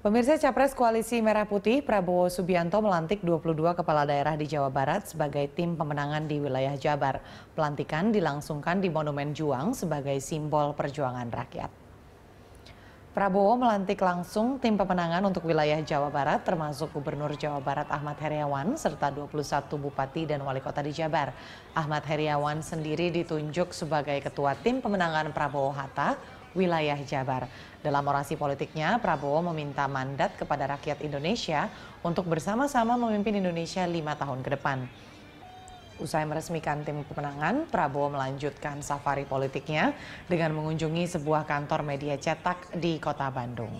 Pemirsa Capres Koalisi Merah Putih Prabowo Subianto melantik 22 kepala daerah di Jawa Barat sebagai tim pemenangan di wilayah Jabar. Pelantikan dilangsungkan di Monumen Juang sebagai simbol perjuangan rakyat. Prabowo melantik langsung tim pemenangan untuk wilayah Jawa Barat termasuk Gubernur Jawa Barat Ahmad Heriawan serta 21 bupati dan wali kota di Jabar. Ahmad Heriawan sendiri ditunjuk sebagai ketua tim pemenangan Prabowo Hatta wilayah Jabar. Dalam orasi politiknya, Prabowo meminta mandat kepada rakyat Indonesia untuk bersama-sama memimpin Indonesia lima tahun ke depan. Usai meresmikan tim pemenangan, Prabowo melanjutkan safari politiknya dengan mengunjungi sebuah kantor media cetak di kota Bandung.